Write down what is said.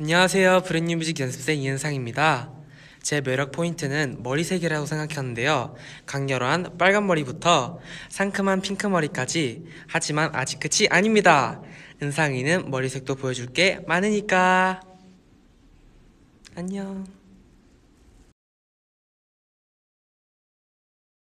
안녕하세요. 브랜뉴 뮤직 연습생 이은상입니다. 제 매력 포인트는 머리색이라고 생각했는데요. 강렬한 빨간 머리부터 상큼한 핑크 머리까지 하지만 아직 끝이 아닙니다. 은상이는 머리색도 보여줄 게 많으니까. 안녕.